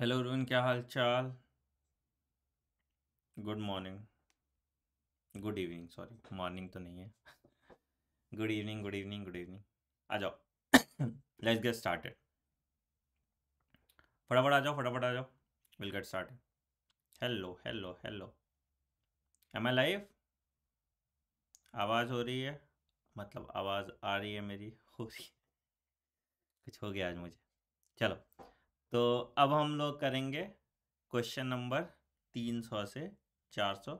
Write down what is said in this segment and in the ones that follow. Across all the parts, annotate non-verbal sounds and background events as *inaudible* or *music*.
Hello Arun क्या हाल चाल good morning good evening sorry morning तो नहीं है good evening good evening good evening आ जाओ लेट्स गेट स्टार्टेड फटाफट आ जाओ फटाफट आ जाओ will get start hello hello hello am I live आवाज़ हो रही है मतलब आवाज़ आ रही है मेरी हो रही है कुछ हो गया आज मुझे चलो तो अब हम लोग करेंगे क्वेश्चन नंबर तीन सौ से चार सौ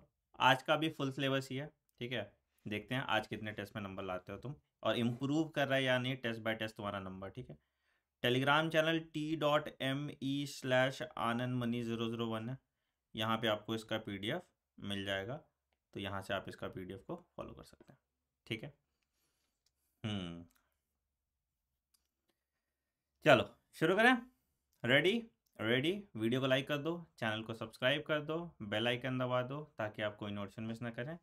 आज का भी फुल सिलेबस ही है ठीक है देखते हैं आज कितने टेस्ट में नंबर लाते हो तुम और इम्प्रूव कर रहा है या नहीं टेस्ट बाय टेस्ट तुम्हारा नंबर ठीक है Telegram channel T dot M E slash Anand money zero zero one है यहाँ पे आपको इसका पी मिल जाएगा तो यहाँ से आप इसका पी को फॉलो कर सकते हैं ठीक है हम्म चलो शुरू करें रेडी रेडी वीडियो को लाइक कर दो चैनल को सब्सक्राइब कर दो बेल आइकन दबा दो ताकि आप कोई नोटिफिकेशन मिस ना करें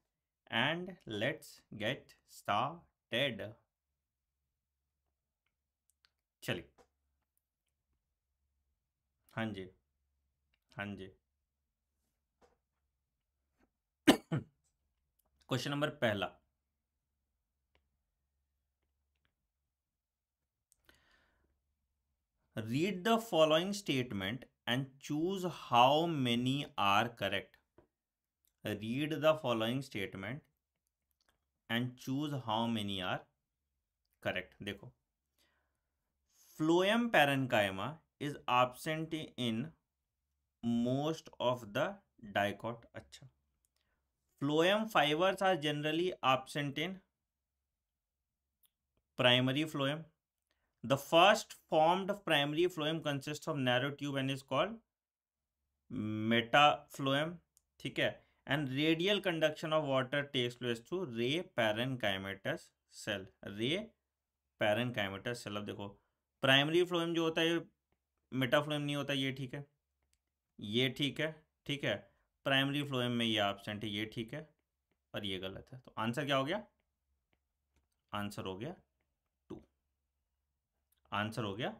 एंड लेट्स गेट स्टार्टेड चलिए हाँ जी हाँ जी क्वेश्चन *coughs* नंबर पहला read the following statement and choose how many are correct read the following statement and choose how many are correct देखो phloem parenchyma is absent in most of the dicot अच्छा phloem fibres are generally absent in primary phloem the first formed primary phloem consist of narrow tube and is called metaphloem ठीक है and radial conduction of water takes place to रे parenchymatous cell ray parenchymatous cell अब देखो primary phloem जो होता है ये Meta नहीं होता ये ठीक है ये ठीक है ठीक है प्राइमरी फ्लोएम में ये ऑप्शन ये ठीक है और ये गलत है तो आंसर क्या हो गया आंसर हो गया आंसर हो गया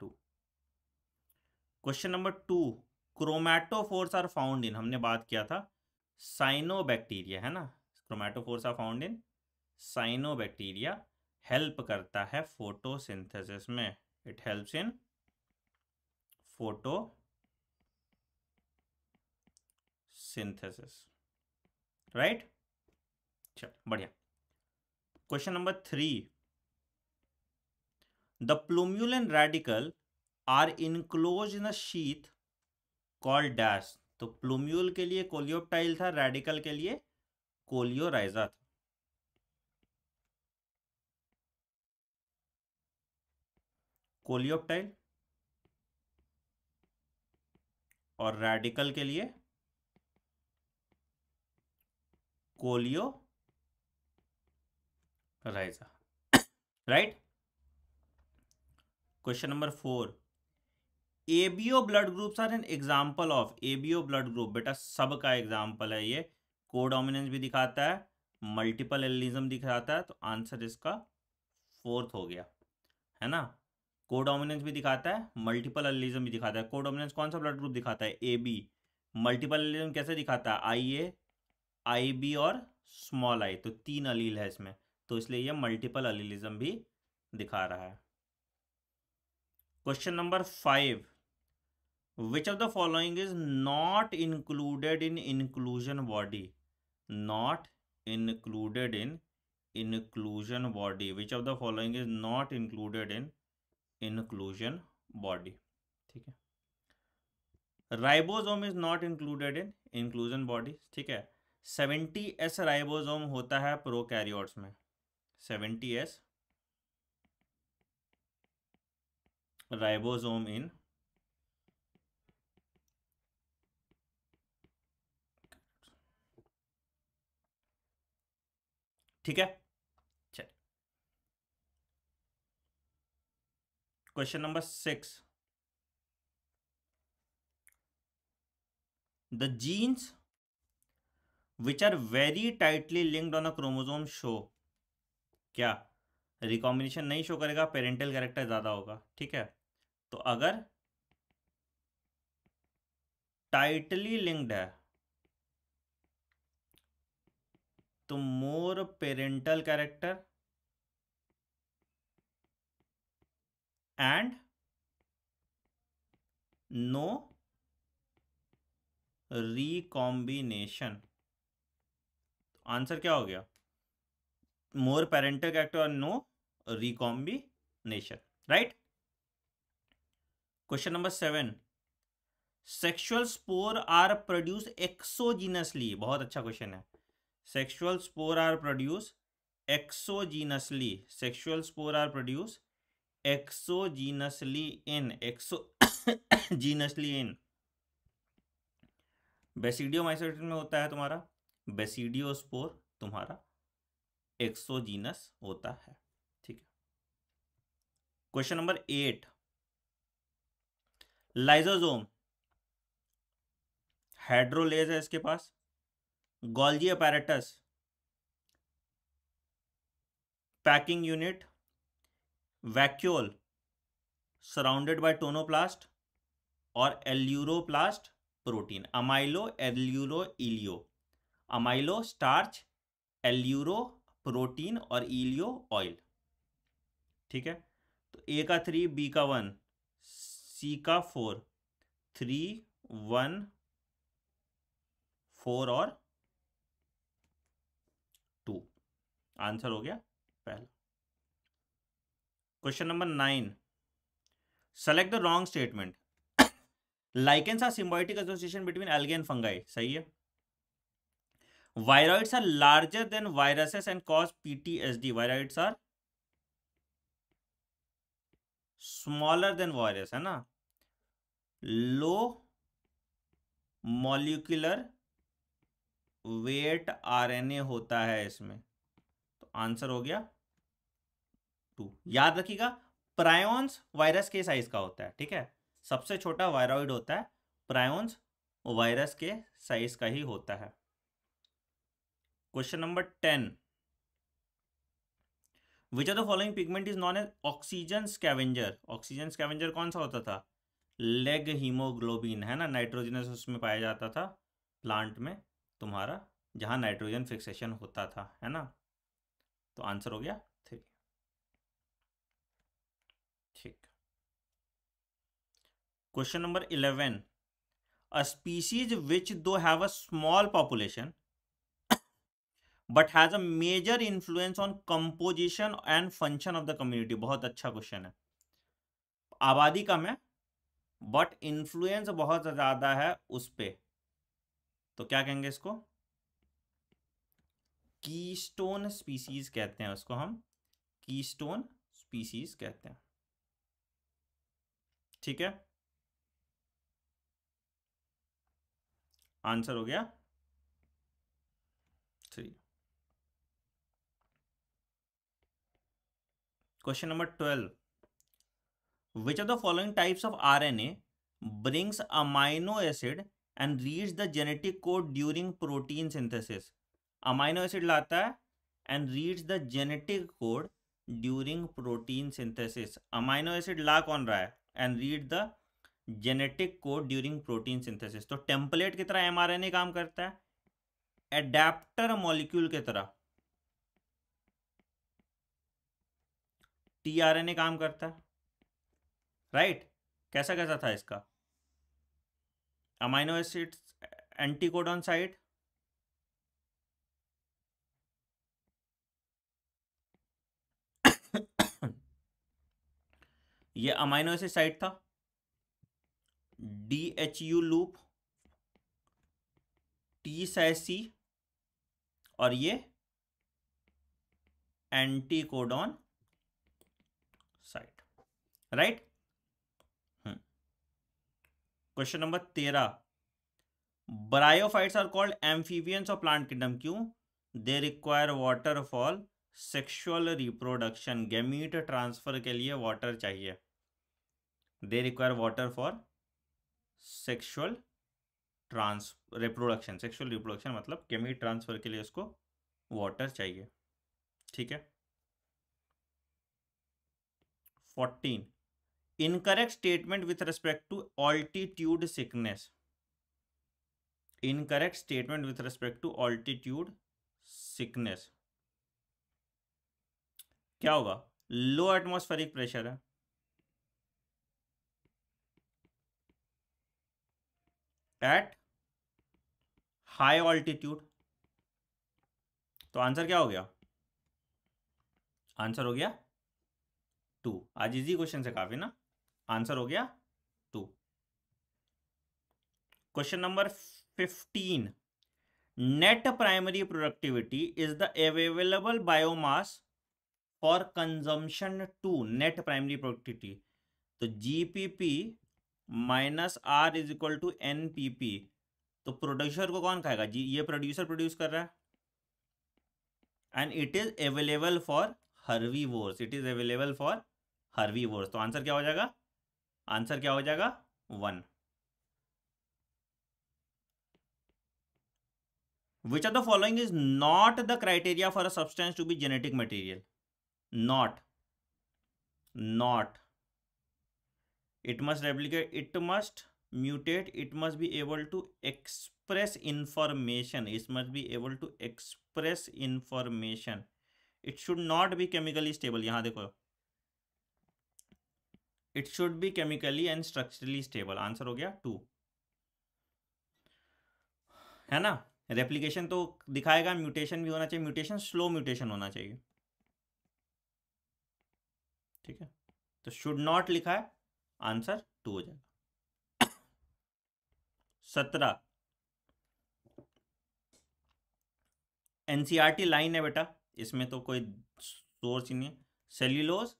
two question number two chromatophores are found in हमने बात किया था साइनोबैक्टीरिया है ना chromatophores are found in cyanobacteria help करता है फोटोसिंथेसिस में it helps in photo synthesis right चल बढ़िया question number three The plumulin radical are enclosed in a sheath called dash. तो प्लूम्यूल के लिए कोलियोप्टाइल था रेडिकल के लिए कोलियोराइजा था कोलियोप्टाइल और रेडिकल के लिए coleorhiza right question number four ABO blood groups are an example of ABO blood group बेटा सब का एग्जाम्पल है ये कोडोमिनेंस भी दिखाता है मल्टीपल एलिज्म दिखाता है तो आंसर इसका फोर्थ हो गया है ना कोडोमिनेंस भी दिखाता है मल्टीपल एलिज्म भी दिखाता है कोडोमिनेंस कौन सा ब्लड ग्रुप दिखाता है ए बी मल्टीपल एलिज्म कैसे दिखाता है आई ए आई बी और स्मॉल आई तो तीन अलील है इसमें तो इसलिए यह मल्टीपल अलिलिज्म भी दिखा रहा है question number five which of the following is not included in inclusion body not included in inclusion body which of the following is not included in inclusion body ठीक है ribosome is not included in inclusion body ठीक है seventy S ribosome होता है prokaryotes में seventy S ribosome इन ठीक है चल question number six the genes which are very tightly linked on a chromosome show क्या रिकॉम्बिनेशन नहीं शो करेगा पेरेंटल कैरेक्टर ज्यादा होगा ठीक है तो अगर टाइटली लिंक्ड है तो more parental character and no recombination answer क्या हो गया मोर पेरेंटल कैरेक्टर और no recombination right question number seven sexual spore are produce exogenously बहुत अच्छा क्वेश्चन है sexual spore are produce exogenously sexual spore are produce exogenously in exogenously in basidiomycotina में होता है तुम्हारा basidio spore तुम्हारा exogenous होता है ठीक है question number eight lysosome hydrolase है इसके पास Golgi apparatus packing unit vacuole surrounded by tonoplast और aleuroplast protein amylo aleuro elaio amylo starch aleuro protein और इलियो ऑयल ठीक है तो ए का थ्री बी का वन सी का फोर थ्री वन फोर और टू आंसर हो गया पहला question number nine select the wrong statement lichens are symbiotic association between algae and fungi सही है viroids are larger than viruses and cause PTSD viroids are smaller than virus है ना low molecular weight RNA होता है इसमें तो answer हो गया टू याद रखिएगा प्रायोन्स वायरस के साइज का होता है ठीक है सबसे छोटा वायरॉइड होता है प्रायोन्स वायरस के साइज का ही होता है question number ten which are the following pigment is known as oxygen scavenger oxygen scavenger कौन सा होता था लेग हीमोग्लोबिन है ना नाइट्रोजनस उसमें पाया जाता था प्लांट में तुम्हारा जहाँ नाइट्रोजन फिक्सेशन होता था है ना तो आंसर हो गया थ्री ठीक question number eleven a species which though have a small population but has a major influence on composition and function of the community बहुत अच्छा क्वेश्चन है आबादी कम है बट इन्फ्लुएंस बहुत ज़्यादा है उस पर तो क्या कहेंगे इसको कीस्टोन स्पीसीज कहते हैं उसको हम कीस्टोन स्पीसीज कहते हैं ठीक है आंसर हो गया three question number twelve which are the following types of R N A brings amino acid and read the genetic code during protein synthesis amino acid लाता है and read the genetic code during protein synthesis amino acid ला कौन रहा है and read the genetic code during protein synthesis तो template की तरह M R N ए काम करता है एडेप्टर मोलिक्यूल की तरह टी आर एन ए काम करता है राइट कैसा कैसा था इसका अमाइनो एसिड्स एंटीकोडॉन साइड ये अमाइनो एसिड साइड था D H U loop T C और ये anticodon site right question number तेरह bryophytes are called amphibians of plant kingdom क्यों they require water for sexual reproduction gamete transfer के लिए water चाहिए they require water for sexual trans reproduction sexual reproduction मतलब gamete transfer के लिए उसको water चाहिए ठीक है fourteen incorrect statement with respect to altitude sickness incorrect statement with respect to altitude sickness क्या होगा लो एटमोस्फेरिक प्रेशर है एट हाई ऑल्टीट्यूड तो आंसर क्या हो गया आंसर हो गया टू आज इजी क्वेश्चन से काफी ना आंसर हो गया two question number fifteen net primary productivity is the available biomass for consumption to net primary productivity तो GPP minus R is equal to N P P तो प्रोड्यूसर को कौन खाएगा जी ये प्रोड्यूसर प्रोड्यूस कर रहा है and it is available for herbivores it is available for herbivores तो आंसर क्या हो जाएगा आंसर क्या हो जाएगा one which are the following is not the criteria for a substance to be genetic material not not it must replicate it must mutate it must be able to express information it must be able to express information it should not be chemically stable यहां देखो it should be chemically and structurally stable answer हो गया to है ना replication तो दिखाएगा mutation भी होना चाहिए म्यूटेशन स्लो म्यूटेशन होना चाहिए ठीक है तो शुड नॉट लिखा है आंसर टू हो जाएगा सत्रह एनसीआरटी e लाइन है बेटा इसमें तो कोई सोर्स ही नहीं है cellulose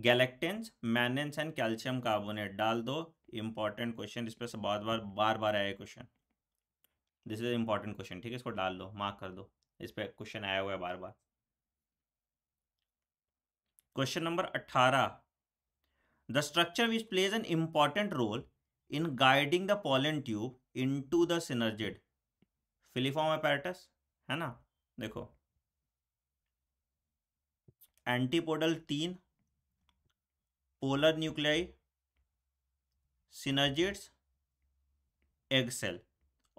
galactans mannans and calcium carbonate डाल दो इंपॉर्टेंट क्वेश्चन इस पर से बहुत बार बार बार आया question this is important question ठीक है इसको डाल दो मार्क कर दो इस पर क्वेश्चन आया हुआ है बार बार क्वेश्चन नंबर अट्ठारह the structure which plays an important role in guiding the pollen tube into the synergid filiform apparatus है ना देखो एंटीपोडल तीन polar nuclei synergids egg cell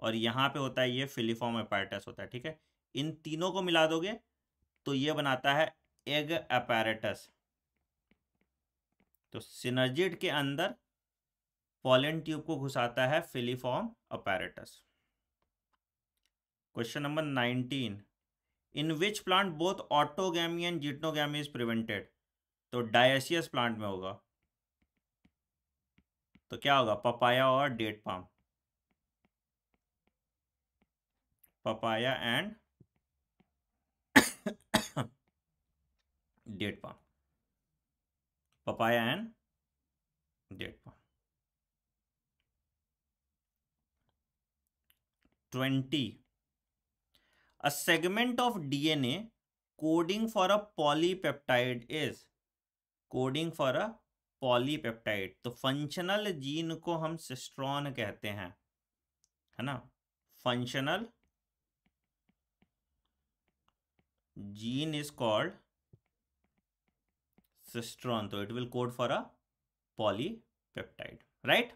और यहाँ पे होता है ये फिलीफॉर्म अपैरेटस होता है ठीक है इन तीनों को मिला दोगे तो ये बनाता है एग अपैरेटस तो सिनर्जिट के अंदर पॉलन ट्यूब को घुसाता है filiform apparatus question number nineteen in which plant both autogamy and geitonogamy is prevented तो डायसियस प्लांट में होगा तो क्या होगा पपाया और date palm papaya and date palm papaya and date palm twenty a segment of DNA coding for a polypeptide is coding for a polypeptide तो functional gene को हम सिस्ट्रॉन कहते हैं है ना functional gene is called cistron तो it will code for a polypeptide right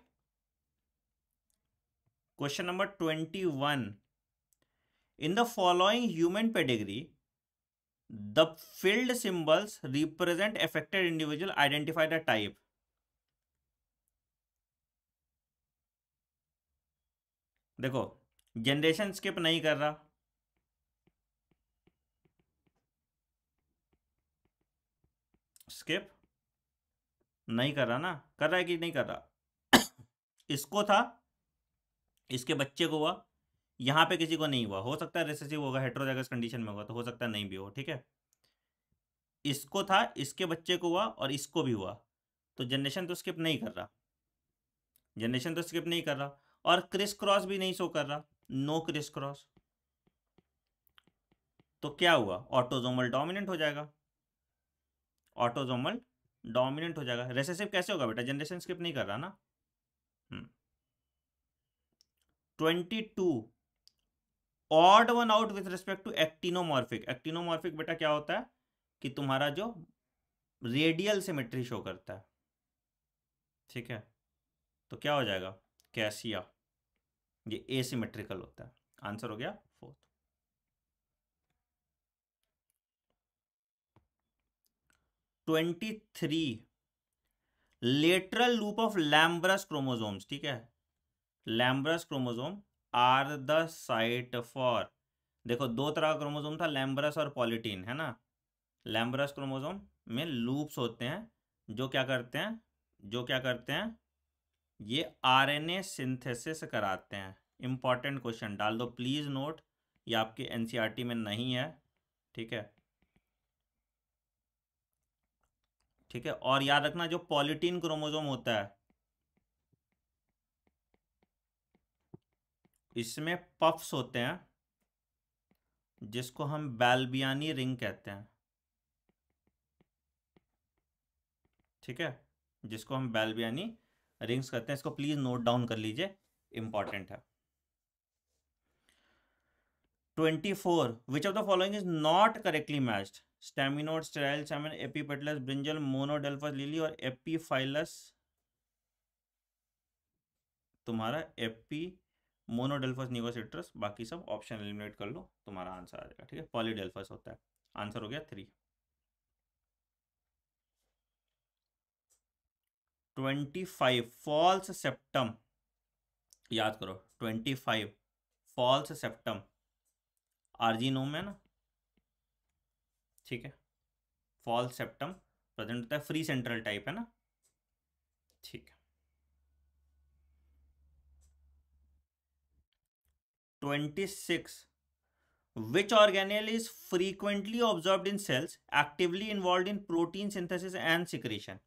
question number twenty one in the following human pedigree the filled symbols represent affected individual identify the type देखो generation skip नहीं कर रहा skip नहीं कर रहा ना कर रहा है कि नहीं कर रहा *coughs* इसको था इसके बच्चे को हुआ यहाँ पे किसी को नहीं हुआ हो सकता है रिसेसिव होगा हेट्रोजाइगस कंडीशन में होगा तो हो सकता है नहीं भी हो ठीक है इसको था इसके बच्चे को हुआ और इसको भी हुआ तो जनरेशन तो स्किप नहीं कर रहा जनरेशन तो स्किप नहीं कर रहा और क्रिस क्रॉस भी नहीं शो कर रहा नो क्रिस क्रॉस तो क्या हुआ ऑटोजोमल डोमिनेंट हो जाएगा ऑटोजोमल डोमिनेंट हो जाएगा रेसेसिव कैसे होगा बेटा जनरेशन स्किप नहीं कर रहा ना hmm. Twenty two odd one out with respect to actinomorphic actinomorphic बेटा क्या होता है कि तुम्हारा जो रेडियल सिमेट्री शो करता है ठीक है तो क्या हो जाएगा कैसिया ये एसिमेट्रिकल होता है आंसर हो गया fourth twenty three lateral loop of lampbrush chromosomes ठीक है lampbrush chromosome are the site for देखो दो तरह का क्रोमोजोम था लैम्बरस और पॉलिटीन है ना लैम्बरस क्रोमोजोम में लूप्स होते हैं जो क्या करते हैं जो क्या करते हैं ये आरएनए सिंथेसिस कराते हैं इंपॉर्टेंट क्वेश्चन डाल दो प्लीज़ नोट ये आपके एनसीईआरटी में नहीं है ठीक है ठीक है और याद रखना जो पॉलिटीन क्रोमोजोम होता है इसमें पफ्स होते हैं जिसको हम बैल्बियानी रिंग कहते हैं ठीक है जिसको हम बैल्बियानी रिंग्स कहते हैं इसको प्लीज़ नोट डाउन कर लीजिए इंपॉर्टेंट है twenty four which of the following is not correctly matched staminode sterile stamen epipetalous brinjal monadelphous lily और एपीफाइलस तुम्हारा एपी मोनोडेल्फस निगोसिट्रस बाकी सब ऑप्शन एलिमिनेट कर लो तुम्हारा आंसर आ जाएगा ठीक है पॉलीडेल्फस होता है आंसर हो गया three twenty five false septum याद करो twenty five false septum argemone है ना ठीक है फॉल्स सेप्टम प्रेजेंट होता है फ्री सेंट्रल टाइप है ना ठीक है 26 which organelle is frequently observed in cells actively involved in protein synthesis and secretion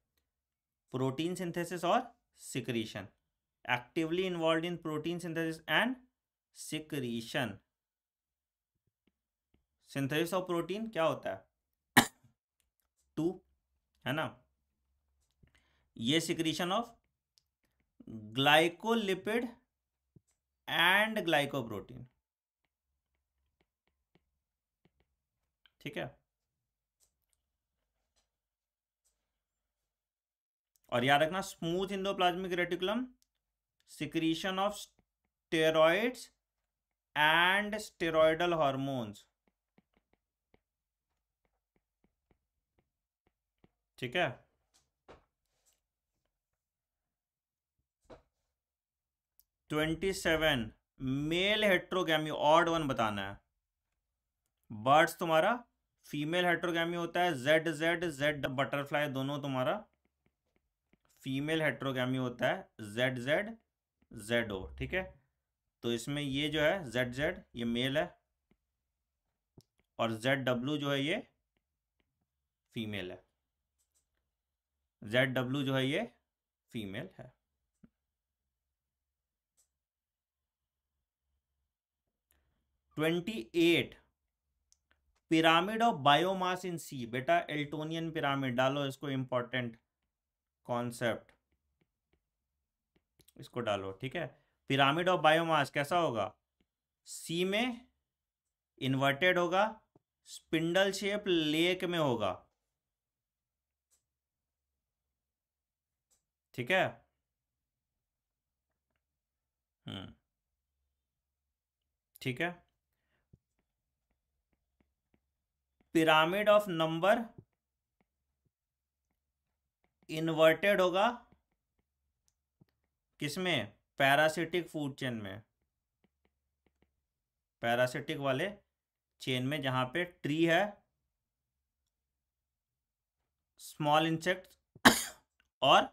protein synthesis or secretion actively involved in protein synthesis and secretion synthesis of protein क्या होता है two है ना ये secretion of glycolipid and glycoprotein ठीक है और याद रखना smooth endoplasmic reticulum secretion of steroids and steroidal hormones ठीक है twenty seven male heterogamy odd one बताना है बर्ड्स तुम्हारा फीमेल हेट्रोगैमी होता है जेड जेड जेड बटरफ्लाई दोनों तुम्हारा फीमेल हेट्रोगैमी होता है जेड जेड जेड ओ ठीक है तो इसमें ये जो है जेड जेड ये मेल है और जेड डब्ल्यू जो है ये फीमेल है जेड डब्ल्यू जो है ये फीमेल है 28 pyramid of biomass in sea बेटा एल्टोनियन पिरामिड डालो इसको इंपॉर्टेंट कॉन्सेप्ट इसको डालो ठीक है पिरामिड ऑफ बायोमास कैसा होगा सी में इन्वर्टेड होगा स्पिंडल शेप लेक में होगा ठीक है हम्म। ठीक है पिरामिड ऑफ नंबर इन्वर्टेड होगा किसमें पैरासिटिक फूड चेन में पैरासिटिक वाले चेन में जहां पे ट्री है स्मॉल इंसेक्ट और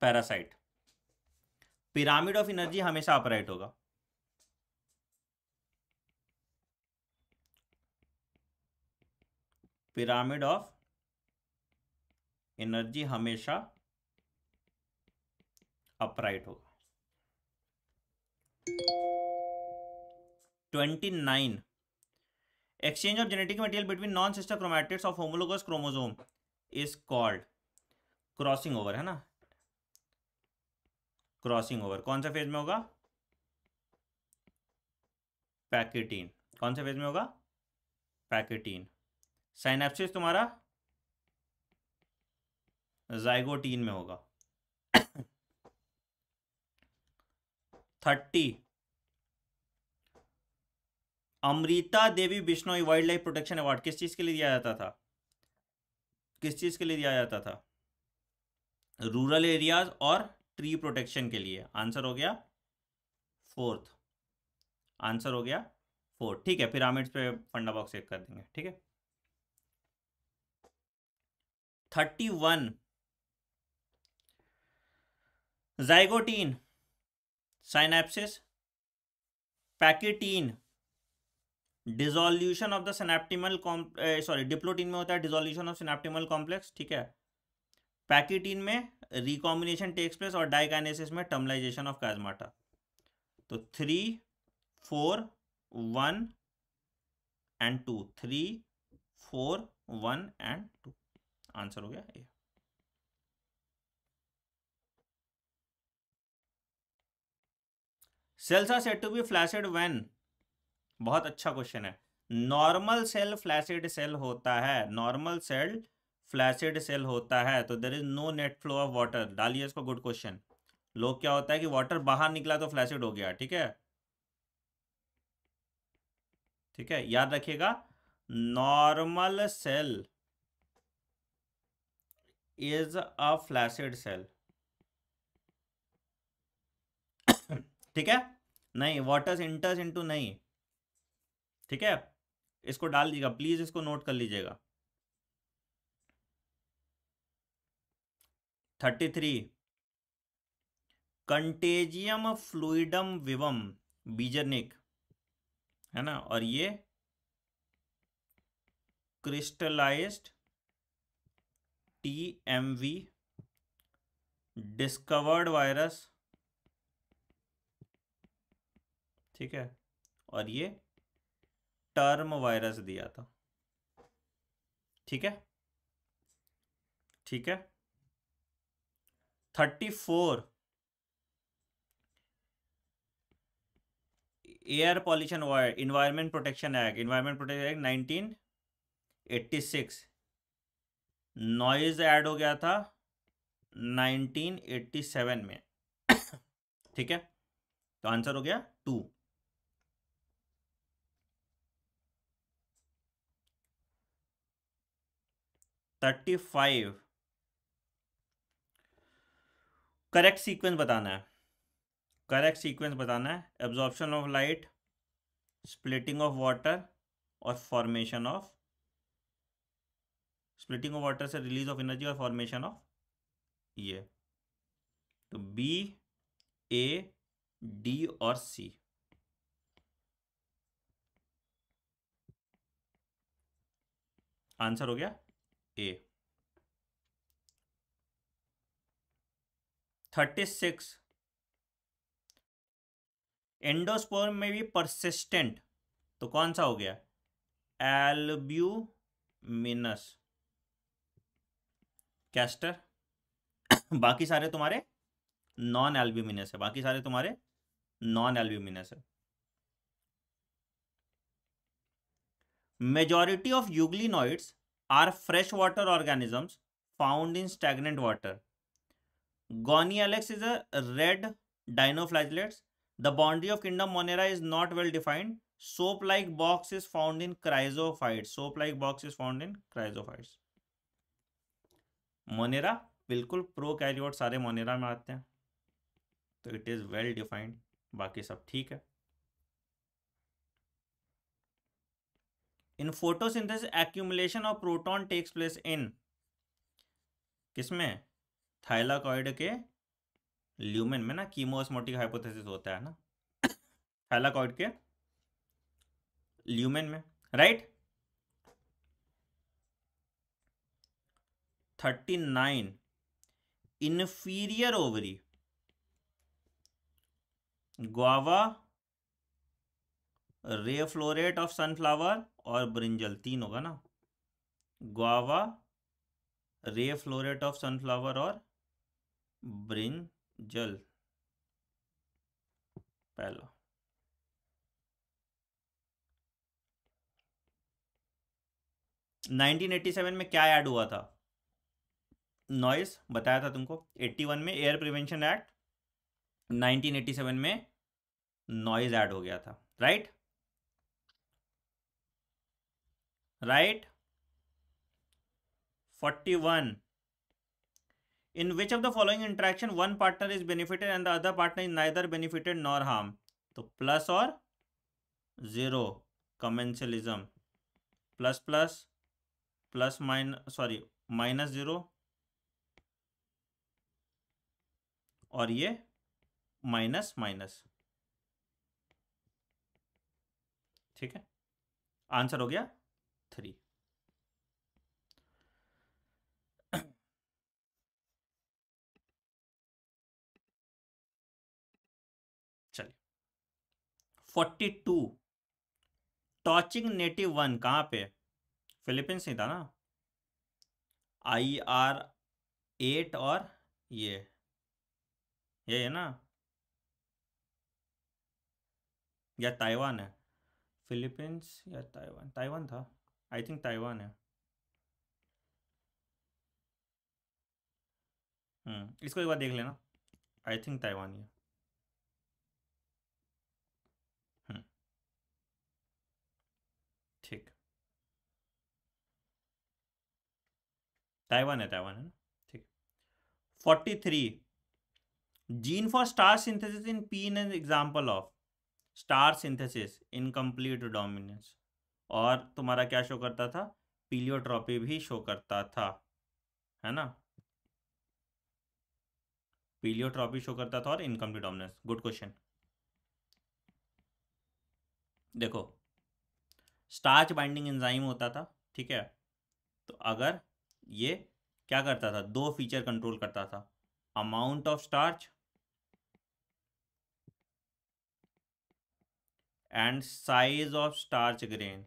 पैरासाइट पिरामिड ऑफ एनर्जी हमेशा अपराइट होगा पिरामिड ऑफ एनर्जी हमेशा अपराइट होगा twenty nine exchange of genetic material between non sister chromatids of homologous chromosome is called crossing over है ना क्रॉसिंग ओवर कौन सा फेज में होगा पैकेटीन कौन सा फेज में होगा पैकेटीन साइनेप्सिस तुम्हारा जाइगोटीन में होगा thirty Amrita Devi Bishnoi wild life protection award किस चीज़ के लिए दिया जाता था किस चीज़ के लिए दिया जाता था रूरल एरियाज और ट्री प्रोटेक्शन के लिए आंसर हो गया फोर्थ आंसर हो गया फोर्थ ठीक है पिरामिड्स पे फंडा बॉक्स चेक कर देंगे ठीक है thirty one zygotene synapsis pachytene dissolution of the comp sorry diplotene में होता है डिजोल्यूशन ऑफ सिनेप्टिमल कॉम्प्लेक्स ठीक है पैकेटीन में रिकॉम्बिनेशन टेक्स प्लेस और डाइकाइनेसिस में टर्मलाइजेशन ऑफ काजमाटा तो three four one and two three four one and two answer हो गया A cells are said to be flaccid when बहुत अच्छा क्वेश्चन है नॉर्मल सेल फ्लैसिड सेल होता है नॉर्मल सेल फ्लैसिड सेल होता है तो there is no net flow of water डालिए इसको गुड क्वेश्चन लोग क्या होता है कि वाटर बाहर निकला तो फ्लैसिड हो गया ठीक है ठीक है याद रखिएगा normal cell is a flaccid cell *coughs* ठीक है नहीं वॉटर्स इंटर्स इंटू नहीं ठीक है इसको डाल दीजिएगा प्लीज इसको नोट कर लीजिएगा thirty three contagium fluidum vivum Beijerinck है ना और ये crystallised T M V discovered virus ठीक है और ये टर्म वायरस दिया था ठीक है ठीक है थर्टी फोर एयर पॉल्यूशन वायर environment protection act environment protection act nineteen eighty six noise add हो गया था 1987 में ठीक है तो आंसर हो गया two thirty five correct sequence बताना है करेक्ट सीक्वेंस बताना है absorption of light splitting of water और formation of splitting of water से रिलीज ऑफ एनर्जी और फॉर्मेशन ऑफ ये तो बी ए डी और सी आंसर हो गया ए थर्टी सिक्स एंडोस्पोर में भी परसिस्टेंट तो कौन सा हो गया मिनस कैस्टर बाकी सारे तुम्हारे नॉन एल्ब्यूमिनस है बाकी सारे तुम्हारे नॉन एल्ब्यूमिनस है majority of euglenoids are fresh water organisms found in stagnant water gonyaulax is a red dinoflagellates the boundary of kingdom monera is not well defined soap like box is found in chrysophyte soap like box is found in chrysophytes monera बिल्कुल prokaryote सारे monera में आते हैं तो it is well defined बाकी सब ठीक है in photosynthesis accumulation of proton takes place in किसमें थाइलाकॉइड के ल्यूमेन में ना कीमोस्मोटिक हाइपोथेसिस होता है ना थाइलाकॉइड के ल्यूमेन में right right? Thirty nine inferior ovary guava ray floret of sunflower और ब्रिंजल तीन होगा ना ग्वावा रेफ्लोरेट ऑफ सनफ्लावर और ब्रिंजल पहला नाइनटीन एट्टी सेवन में क्या ऐड हुआ था नॉइस बताया था तुमको 81 में एयर प्रिवेंशन एक्ट 1987 में नॉइज ऐड हो गया था right right forty one in which of the following interaction one partner is benefited and the other partner is neither benefited nor harm तो प्लस और zero commensalism plus plus plus minus sorry minus zero और ये minus minus ठीक है answer हो गया three चलिए forty two touching native one कहां पे फिलीपींस नहीं था ना आई आर एट और ये यही है ना या ताइवान है फिलीपींस या ताइवान ताइवान था आई थिंक ताइवान है हम्म इसको एक बार देख लेना आई थिंक ताइवान ही है हम्म। ठीक ताइवान है ताइवान है ना ठीक forty three gene for starch synthesis in pea in an example of starch synthesis incomplete dominance और तुम्हारा क्या शो करता था पीलियोट्रॉपी भी शो करता था है ना पीलियोट्रॉपी शो करता था और इनकम्प्लीट डोमिनेंस गुड क्वेश्चन देखो स्टार्च बाइंडिंग एंजाइम होता था ठीक है तो अगर ये क्या करता था दो फीचर कंट्रोल करता था amount of starch and size of starch grain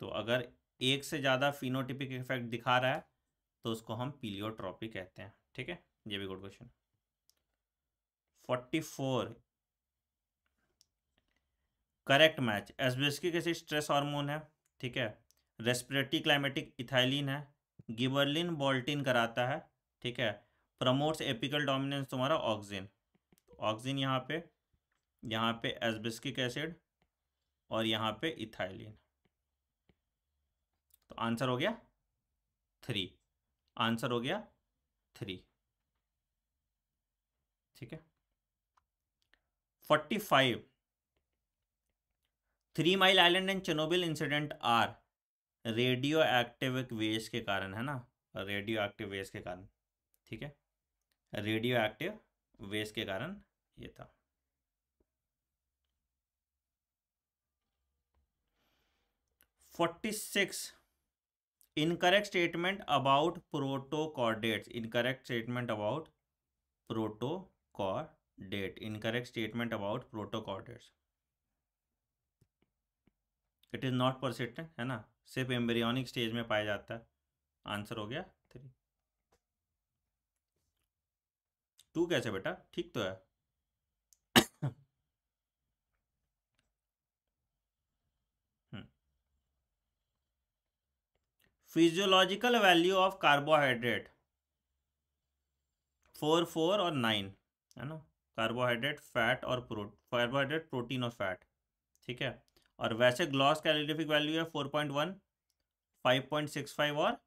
तो अगर एक से ज़्यादा फिनोटिपिक इफेक्ट दिखा रहा है तो उसको हम पीलियोट्रॉपी कहते हैं ठीक है ये भी good question forty four correct match abscisic कैसे स्ट्रेस हार्मोन है ठीक है रेस्पिरेटरी क्लाइमेटिक इथाइलिन है गिबरलिन बॉल्टिन कराता है ठीक है प्रमोट्स एपिकल डोमिनेंस तुम्हारा ऑक्सिन ऑक्सिन यहाँ पे यहाँ पे एसबिस्किक एसिड और यहाँ पे इथाइलिन तो आंसर हो गया थ्री आंसर हो गया थ्री ठीक है forty five Three Mile Island and Chernobyl incident are radioactive waste के कारण है ना रेडियो एक्टिव वेज के कारण ठीक है रेडियो एक्टिव वेज के कारण ये था forty six incorrect statement about protochordates incorrect statement about protochordate incorrect statement about protochordates it is not persistent है ना सिर्फ एम्बरियोनिक स्टेज में पाया जाता है आंसर हो गया थ्री टू कैसे बेटा ठीक तो है physiological value of carbohydrate four four और नाइन है ना कार्बोहाइड्रेट फैट और प्रो कार्बोहाइड्रेट प्रोटीन और फैट ठीक है और वैसे ग्लॉस कैलोरीफिक वैल्यू है four point one five point six five और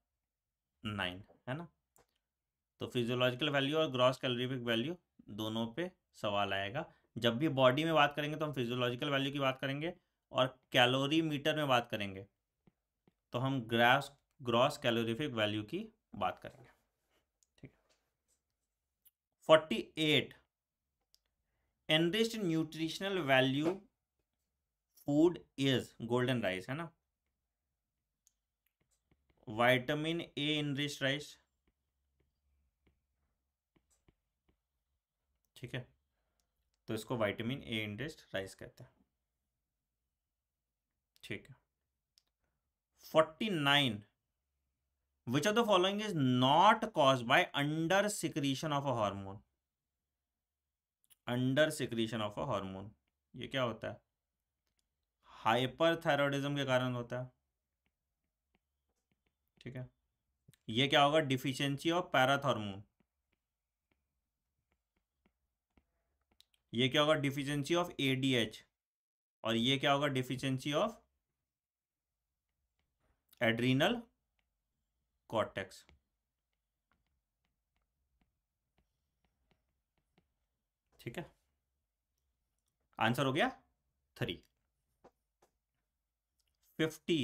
नाइन है ना तो फिजियोलॉजिकल वैल्यू और ग्रॉस कैलोरीफिक वैल्यू दोनों पे सवाल आएगा जब भी बॉडी में बात करेंगे तो हम फिजियोलॉजिकल वैल्यू की बात करेंगे और कैलोरी मीटर में बात करेंगे तो हम ग्रास ग्रॉस कैलोरीफिक वैल्यू की बात करेंगे ठीक forty eight enriched nutritional value food is golden rice है ना वाइटामिन ए इनरिस्ट राइस ठीक है तो इसको वाइटामिन ए इंडेस्ट राइस कहते हैं ठीक है forty nine which are the following is not cause by under secretion of a hormone under secretion of a hormone ये क्या होता है हाइपर हाइपरथायरॉयडिज्म के कारण होता है ठीक है ये क्या होगा डिफिशियंसी ऑफ पैराथॉर्मोन ये क्या होगा डिफिशियंसी ऑफ एडीएच और ये क्या होगा डिफिशियंसी ऑफ एड्रीनल कॉर्टेक्स ठीक है आंसर हो गया three fifty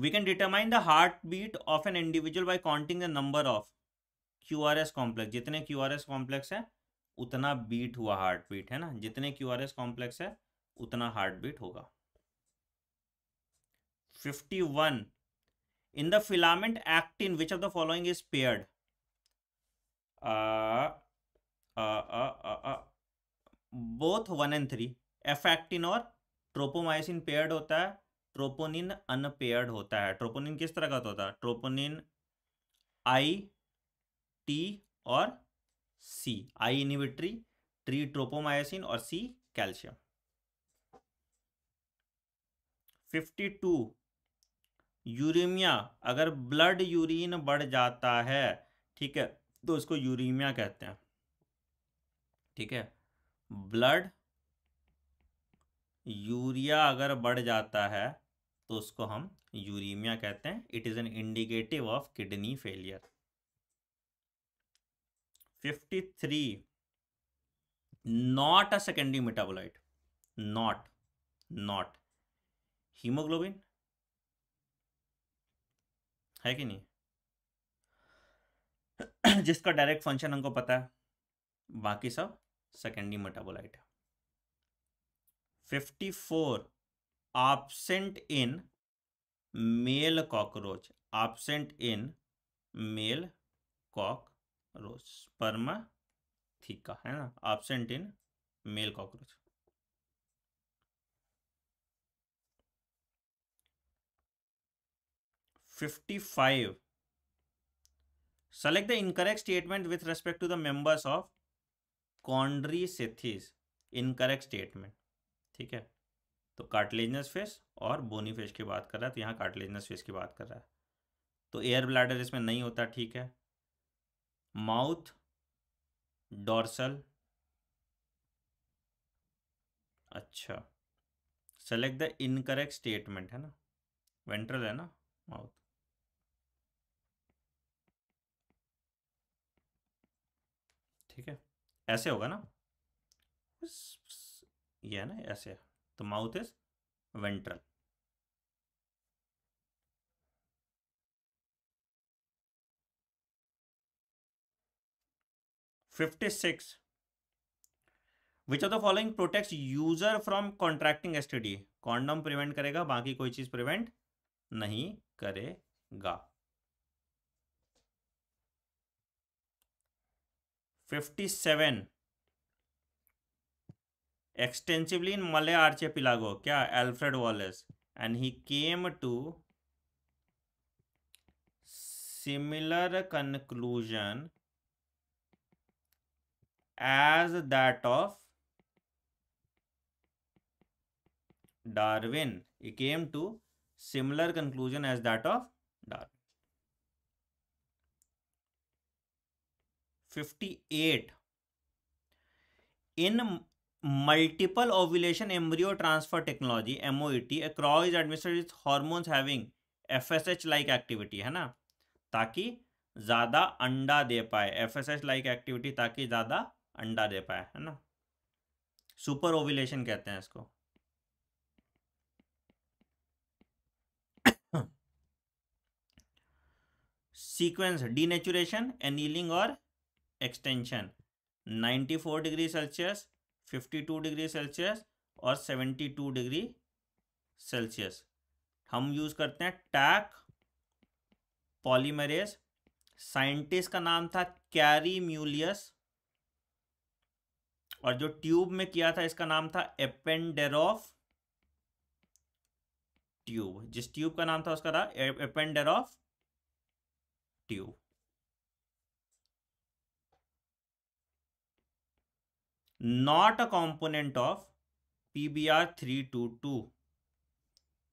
we can determine the heart beat of an individual by counting the number of Q R S complex जितने क्यू आर एस कॉम्प्लेक्स है उतना बीट हुआ हार्ट बीट है ना जितने क्यू आर एस कॉम्प्लेक्स है उतना heart beat होगा fifty one in the filament act in which of the following paired uh, uh, one and three F actin और ट्रोपोमाइसिन पेयर्ड होता है ट्रोपोनिन अनपेयर्ड होता है ट्रोपोनिन किस तरह का होता है ट्रोपोनिन आई टी और सी आई इनिविट्री ट्री ट्रोपोमायोसिन और सी कैल्शियम 52 यूरिमिया अगर ब्लड यूरिन बढ़ जाता है ठीक है तो उसको यूरीमिया कहते हैं ठीक है ब्लड यूरिया अगर बढ़ जाता है तो उसको हम यूरीमिया कहते हैं it is an indicative of kidney failure fifty three not a secondary metabolite not not haemoglobin है कि नहीं जिसका डायरेक्ट फंक्शन हमको पता है बाकी सब सेकेंडरी मेटाबोलाइट है fifty four absent in male cockroach absent in male cockroach sperma theca है ना absent in male cockroach 55 select the incorrect statement with respect to the members of chondrisethes incorrect statement ठीक है तो cartilaginous face और बोनी face की बात कर रहा है तो यहाँ कार्टिलेजनस फेस की बात कर रहा है तो एयर ब्लैडर इसमें नहीं होता ठीक है माउथ डॉर्सल अच्छा सेलेक्ट द इनकरेक्ट स्टेटमेंट है ना वेंट्रल है ना माउथ ठीक है ऐसे होगा ना ये है ना ऐसे तो mouth is ventral fifty six which are the following protect user from contracting STD condom prevent करेगा बाकी कोई चीज प्रिवेंट नहीं करेगा 57 extensively in Malay archipelago kya Alfred Wallace and he came to similar conclusion as that of Darwin he came to similar conclusion as that of Darwin 58 in multiple ovulation embryo transfer technology MOET a crow is administered with hormones having FSH like activity है ना ताकि ज़्यादा अंडा दे पाए F S H like activity ताकि ज़्यादा अंडा दे पाए है ना सुपर ओविलेशन कहते हैं इसको सीक्वेंस डीनेचुरेशन एनीलिंग और extension 94 degree Celsius 52 degree Celsius और 72 डिग्री सेल्सियस हम यूज़ करते हैं टैक पॉलीमरेज साइंटिस्ट का नाम था कैरी म्यूलियस और जो ट्यूब में किया था इसका नाम था एपेंडेरोफ ट्यूब जिस ट्यूब का नाम था उसका था eppendorf tube not a component of P B R three two two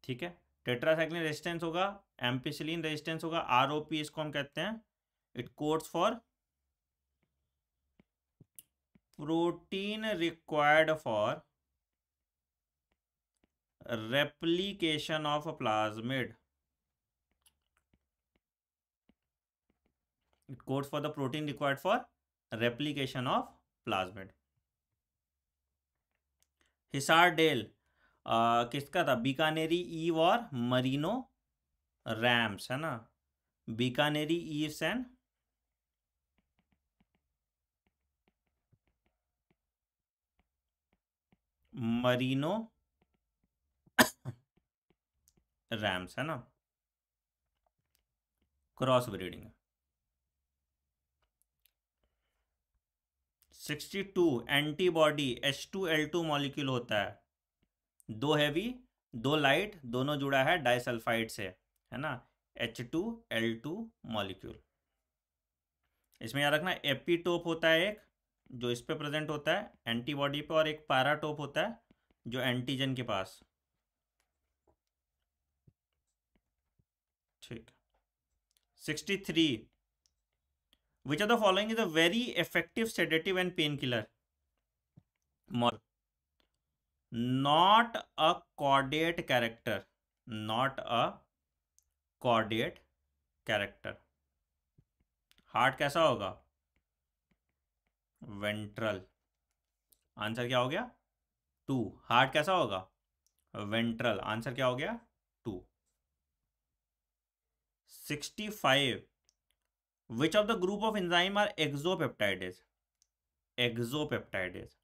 ठीक है टेट्रासाइक्लिन रेजिस्टेंस होगा एम्पिसिलिन रेजिस्टेंस होगा आर इसको हम कहते हैं it codes for protein required for replication of plasmid it codes for the protein required for replication of plasmid Hisardale किसका था बीकानेरी ईव और मरीनो रैम्स है ना Bikaneri ewes and merino rams है ना cross breeding 62 antibody H2L2 molecule होता है दो हैवी दो लाइट दोनों जुड़ा है डाइसल्फाइड से है ना H2L2 मॉलिक्यूल इसमें याद रखना एपीटोप होता है एक जो इस पे प्रेजेंट होता है एंटीबॉडी पे और एक पैराटोप होता है जो एंटीजन के पास ठीक sixty three which of the following is a very effective sedative and painkiller more not a chordate character not a chordate character heart कैसा होगा वेंट्रल आंसर क्या हो गया टू हार्ट कैसा होगा वेंट्रल आंसर क्या हो गया two sixty five group of the group of enzyme are exopeptides exopeptides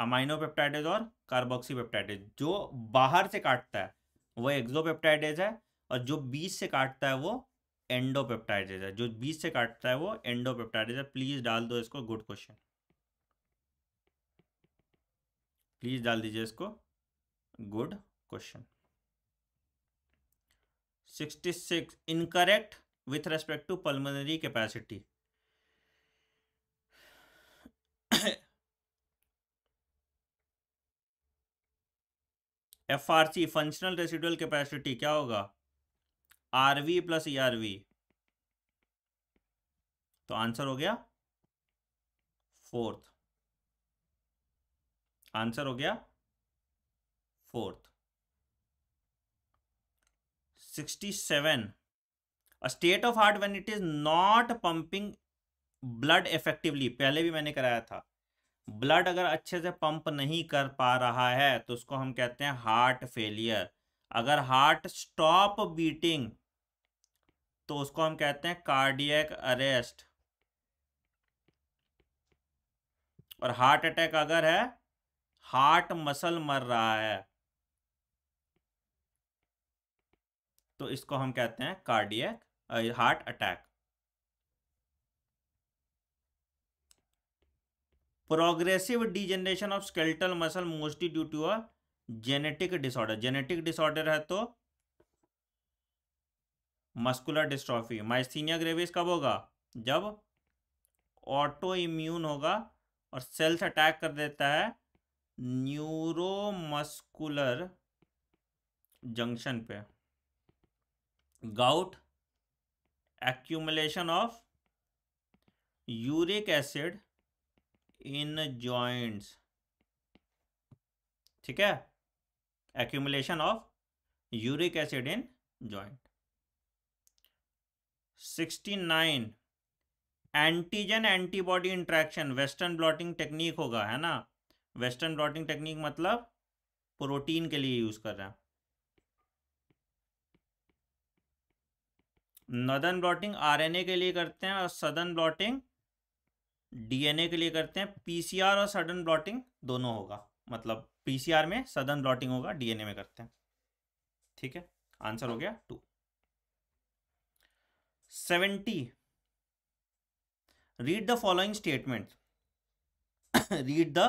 aminopeptidase और कार्बोक्सीपेप्टाइडेज जो बाहर से काटता है वो एक्सोपेप्टाइडेज है और जो बीच से काटता है वो एंडोपेप्टाइडेज है जो बीच से काटता है वो एंडोपेप्टाइडेज है प्लीज डाल दो इसको गुड क्वेश्चन प्लीज डाल दीजिए इसको good question sixty six incorrect with respect to pulmonary capacity F R C functional residual capacity क्या होगा R V plus E R V तो आंसर हो गया फोर्थ आंसर हो गया fourth 67 a state of heart when it is not pumping blood effectively पहले भी मैंने कराया था ब्लड अगर अच्छे से पंप नहीं कर पा रहा है तो उसको हम कहते हैं हार्ट फेलियर अगर हार्ट स्टॉप बीटिंग तो उसको हम कहते हैं कार्डियक अरेस्ट और हार्ट अटैक अगर है हार्ट मसल मर रहा है तो इसको हम कहते हैं cardiac heart attack progressive degeneration of skeletal muscle mostly due to a genetic disorder genetic disorder है तो मस्कुलर डिस्ट्रॉफी माइस्थीनिया ग्रेविस कब होगा जब ऑटो इम्यून होगा और सेल्स अटैक कर देता है न्यूरोमस्कुलर जंक्शन पे gout accumulation of uric acid in joints ठीक है of uric acid in in sixty 69 antigen antibody interaction western blotting technique होगा है ना वेस्टर्न ब्लॉटिंग टेक्निक मतलब प्रोटीन के लिए यूज कर रहे हैं नदन ब्लॉटिंग आरएनए के लिए करते हैं और सदन ब्लॉटिंग डीएनए के लिए करते हैं पीसीआर और सडन ब्लॉटिंग दोनों होगा मतलब पीसीआर में सदन ब्लॉटिंग होगा डीएनए में करते हैं ठीक है आंसर हो गया two seventy read the following statement read the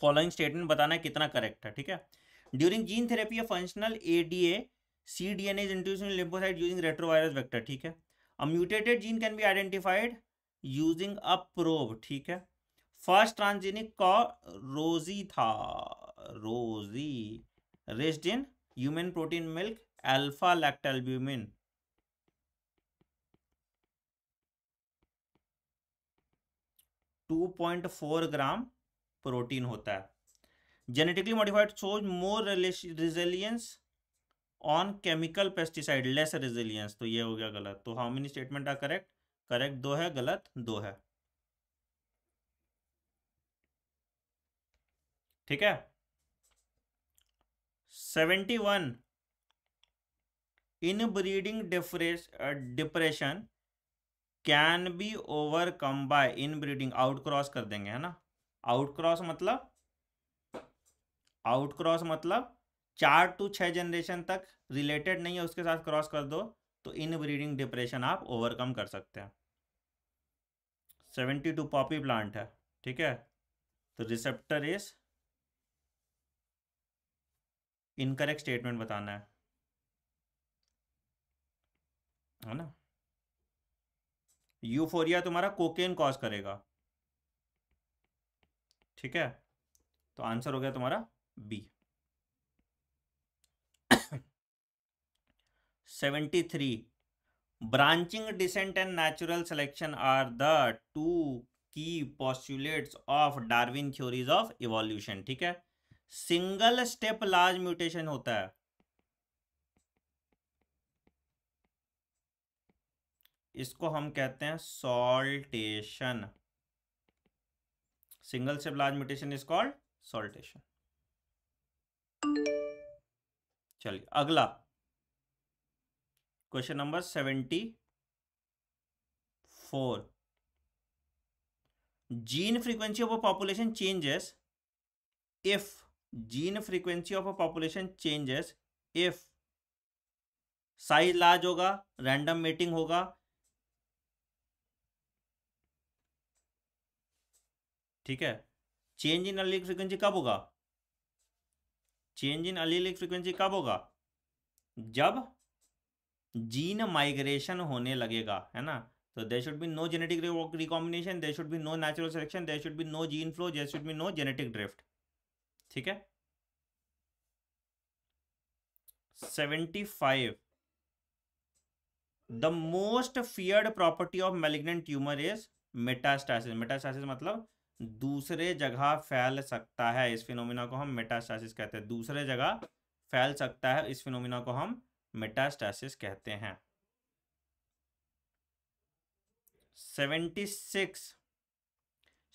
following statement बताना कितना करेक्ट है ठीक है during gene therapy functional ADA C D N as introducing lymphocyte using retrovirus vector ठीक है a mutated gene can be identified using a probe ठीक है first transgenic का रोजी था Rosie raised in human protein milk alpha lactalbumin two point four gram protein होता है genetically modified shows more resilience on chemical pesticide less resilience तो ये हो गया गलत तो how many statement are correct correct दो है गलत दो है ठीक है seventy one inbreeding depression can be overcome by inbreeding outcross कर देंगे है ना आउट क्रॉस मतलब आउट क्रॉस मतलब चार टू छः जनरेशन तक रिलेटेड नहीं है उसके साथ क्रॉस कर दो तो इन ब्रीडिंग डिप्रेशन आप ओवरकम कर सकते हैं सेवेंटी टू पॉपी प्लांट है ठीक है तो रिसेप्टर इज इनकरेक्ट स्टेटमेंट बताना है है ना यूफोरिया तुम्हारा कोकेन कॉज करेगा ठीक है तो आंसर हो गया तुम्हारा B seventy three branching descent and natural selection are the two key postulates of Darwin theories of evolution ठीक है सिंगल स्टेप लार्ज म्यूटेशन होता है इसको हम कहते हैं saltation single step large mutation is called saltation चलिए अगला question number seventy four gene frequency of a population changes if gene frequency of a population changes if size large होगा random mating होगा ठीक है चेंज इन अलीग फ्रीक्वेंसी कब होगा change in allelic frequency कब होगा जब जीन माइग्रेशन होने लगेगा है ना तो there should be no genetic recombination there should be no natural selection there should be no gene flow there should be no genetic drift ठीक है seventy five the most feared property of malignant tumour is metastasis metastasis मतलब दूसरे जगह फैल सकता है इस phenomena को हम मेटास्टासिस कहते हैं दूसरे जगह फैल सकता है इस फिनोमिना को हम मेटास्टासिस कहते हैं 76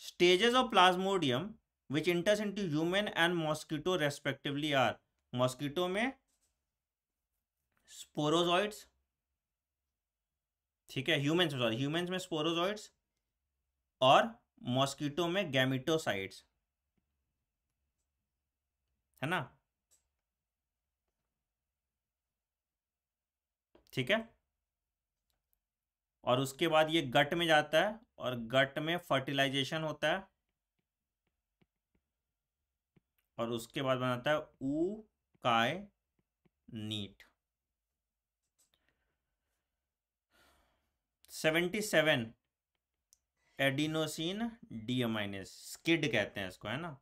stages of Plasmodium which enters into human and mosquito respectively are mosquito में स्पोरोजॉइड्स ठीक है ह्यूमन्स में सॉरी ह्यूमन्स में स्पोरोजॉइड्स और मॉस्किटो में गैमिटोसाइड्स है ना ठीक है और उसके बाद ये गट में जाता है और गट में फर्टिलाइजेशन होता है और उसके बाद बनाता है ऊ काय neat seventy seven adenosine deaminase SCID कहते हैं इसको है ना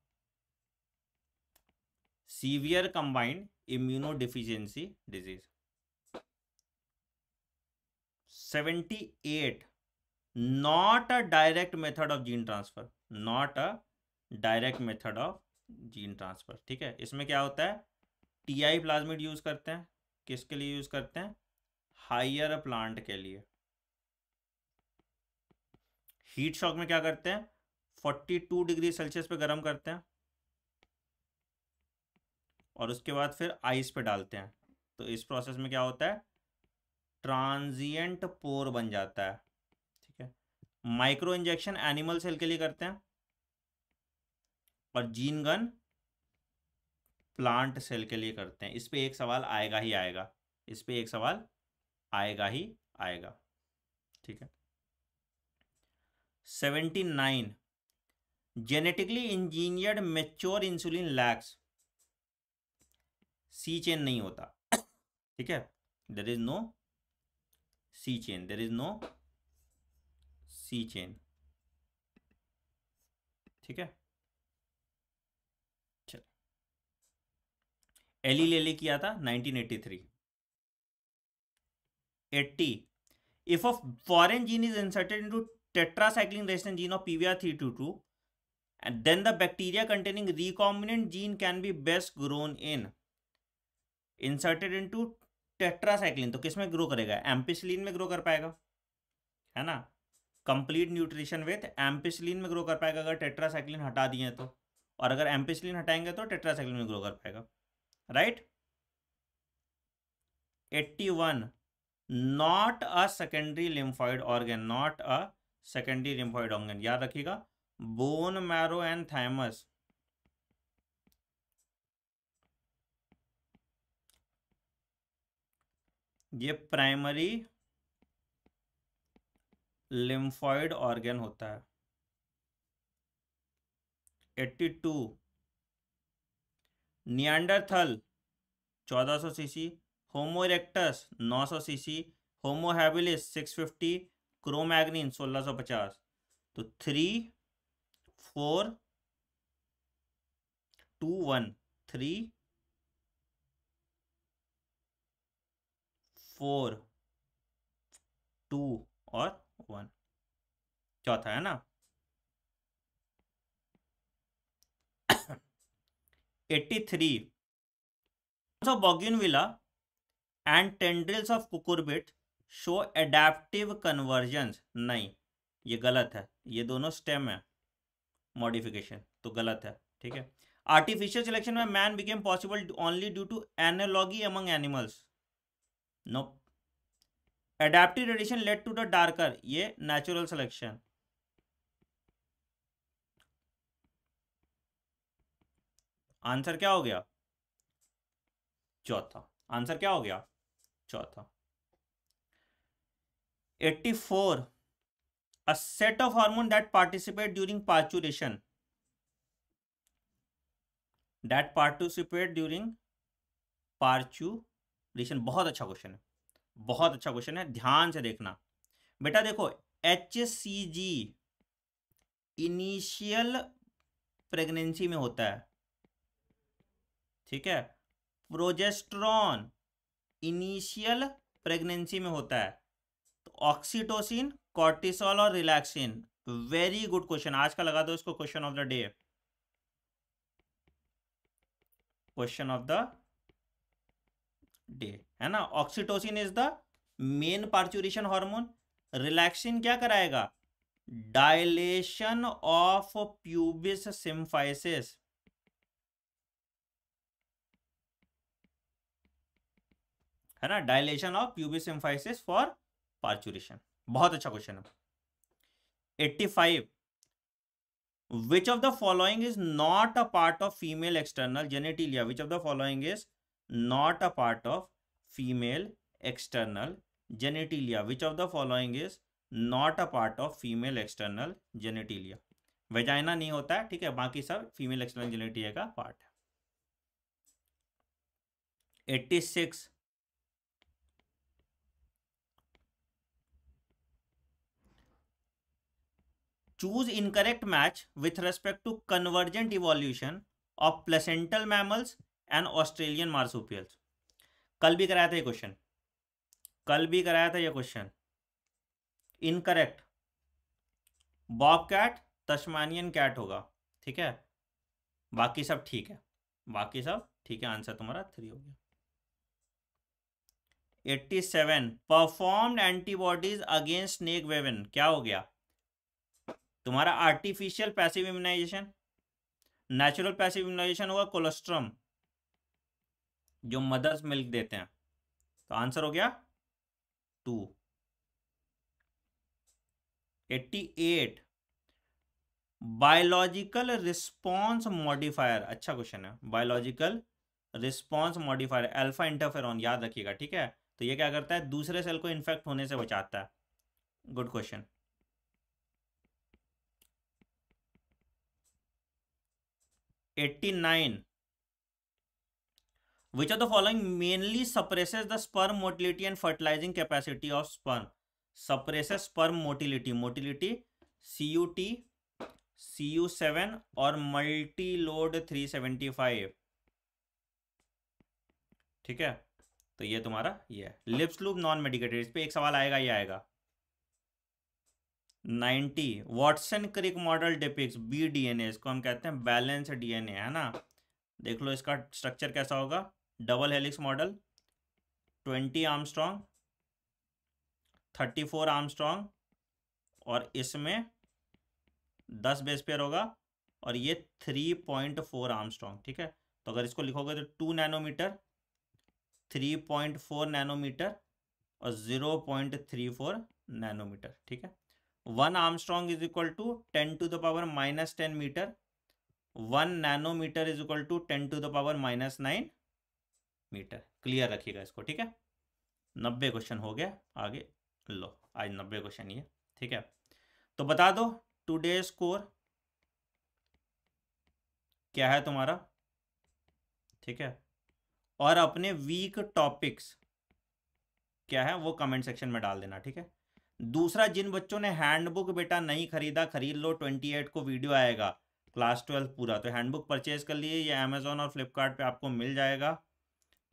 severe combined immunodeficiency disease 78 not a direct method of gene transfer not a direct method of gene transfer ठीक है इसमें क्या होता है टी आई प्लाज्मिड यूज करते हैं किसके लिए यूज करते हैं हायर प्लांट के लिए हीट शॉक में क्या करते हैं 42 डिग्री सेल्सियस पे गर्म करते हैं और उसके बाद फिर आइस पे डालते हैं तो इस प्रोसेस में क्या होता है ट्रांजिएंट पोर बन जाता है ठीक है माइक्रो इंजेक्शन एनिमल सेल के लिए करते हैं और जीन गन प्लांट सेल के लिए करते हैं इस पर एक सवाल आएगा ही आएगा इस पर एक सवाल आएगा ही आएगा ठीक है seventy nine genetically engineered mature insulin lacks C chain नहीं होता ठीक है there is no C chain. There is no C chain. ठीक है चल एली लेले किया था 1983 80 if a foreign gene is inserted into tetracycline resistant gene of PVR322 and then the bacteria containing recombinant gene can be best grown in inserted into tetracycline तो किस में grow करेगा एम्पिसलिन में ग्रो कर पाएगा है ना कंप्लीट न्यूट्रिशन विथ एम्पिसलिन में ग्रो कर पाएगा अगर टेट्रासाइक्लिन हटा दिए तो और अगर एम्पिसलिन हटाएंगे तो टेट्रासाइक्लिन में ग्रो कर पाएगा right eighty one not a secondary lymphoid organ not a secondary lymphoid organ याद रखिएगा बोन मैरो एंड थैमस ये प्राइमरी लिम्फॉइड ऑर्गेन होता है 82 Neanderthal 1400 CC Homo erectus 900 CC Homo habilis 650 Cro Magnon 1650 तो three four two one three four two और one चौथा है ना eighty three of bougainvillea and tendrils of cucurbit show adaptive convergence नहीं ये गलत है ये दोनों स्टेम है मॉडिफिकेशन तो गलत है ठीक है आर्टिफिशियल सिलेक्शन में man became possible only due to analogy among animals no adaptive radiation led to the darker ये नेचुरल सिलेक्शन आंसर क्या हो गया चौथा आंसर क्या हो गया चौथा eighty four a set of hormone that participate during parturition that participate during parturition बहुत अच्छा क्वेश्चन है बहुत अच्छा क्वेश्चन है ध्यान से देखना बेटा देखो H C G initial pregnancy में होता है ठीक है प्रोजेस्ट्रॉन इनिशियल प्रेगनेंसी में होता है तो ऑक्सीटोसिन कॉर्टिसोल और रिलैक्सिन वेरी गुड क्वेश्चन आज का लगा दो इसको question of the day question of the day है ना oxytocin is the main parturition hormone relaxin क्या कराएगा डायलेशन ऑफ प्यूबिस सिम्फाइसिस है ना dilation of pubis symphysis for parturition बहुत अच्छा क्वेश्चन है 85 which of the following is not a part of female external genitalia which of the following is not a part of female external genitalia which of the following is not a part of female external genitalia vagina नहीं होता है ठीक है बाकी सब female external genitalia का part है eighty six choose incorrect match with respect to convergent evolution of placental mammals and Australian marsupials कल भी कराया था ये क्वेश्चन कल भी कराया था ये question incorrect bobcat Tasmanian cat होगा ठीक है बाकी सब ठीक है बाकी सब ठीक है आंसर तुम्हारा थ्री हो गया 87 performed antibodies against snake venom क्या हो गया तुम्हारा artificial passive immunization natural passive immunization होगा कोलेस्ट्रम जो मदर्स मिल्क देते हैं तो आंसर हो गया two eighty eight biological response modifier अच्छा क्वेश्चन है biological response modifier alpha interferon याद रखिएगा ठीक है तो ये क्या करता है दूसरे सेल को इन्फेक्ट होने से बचाता है good question eighty nine which are the following mainly suppresses the sperm motility and fertilizing capacity of sperm suppress sperm motility motility C U T C U seven और multiload three seventy five ठीक है तो ये तुम्हारा ये lips loop non medicated इस पर एक सवाल आएगा ये आएगा ninety Watson Crick model depicts B D N A इसको हम कहते हैं बैलेंस डी एन ए है ना देख लो इसका स्ट्रक्चर कैसा होगा double helix model twenty angstrom thirty four angstrom और इसमें दस बेस पेयर होगा और ये थ्री पॉइंट फोर स्ट्रॉन्ग ठीक है तो अगर इसको लिखोगे तो two nanometer three point four nanometer और zero point three four nanometer ठीक है one angstrom is equal to ten to the power minus ten meter one nanometer is equal to ten to the power minus nine meter clear रखिएगा इसको ठीक है नब्बे question हो गया आगे लो आज नब्बे क्वेश्चन ये ठीक है तो बता दो टुडे स्कोर क्या है तुम्हारा ठीक है और अपने वीक टॉपिक्स क्या है वो कमेंट सेक्शन में डाल देना ठीक है दूसरा जिन बच्चों ने हैंडबुक बेटा नहीं खरीदा खरीद लो ट्वेंटी एट को वीडियो आएगा क्लास ट्वेल्थ पूरा तो हैंडबुक परचेज कर लिए ये अमेजोन और फ्लिपकार्ट आपको मिल जाएगा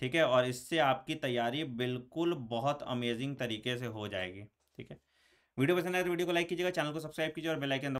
ठीक है और इससे आपकी तैयारी बिल्कुल बहुत अमेजिंग तरीके से हो जाएगी ठीक है वीडियो पसंद आए तो वीडियो को लाइक कीजिएगा चैनल को सब्सक्राइब कीजिए और बेलाइकन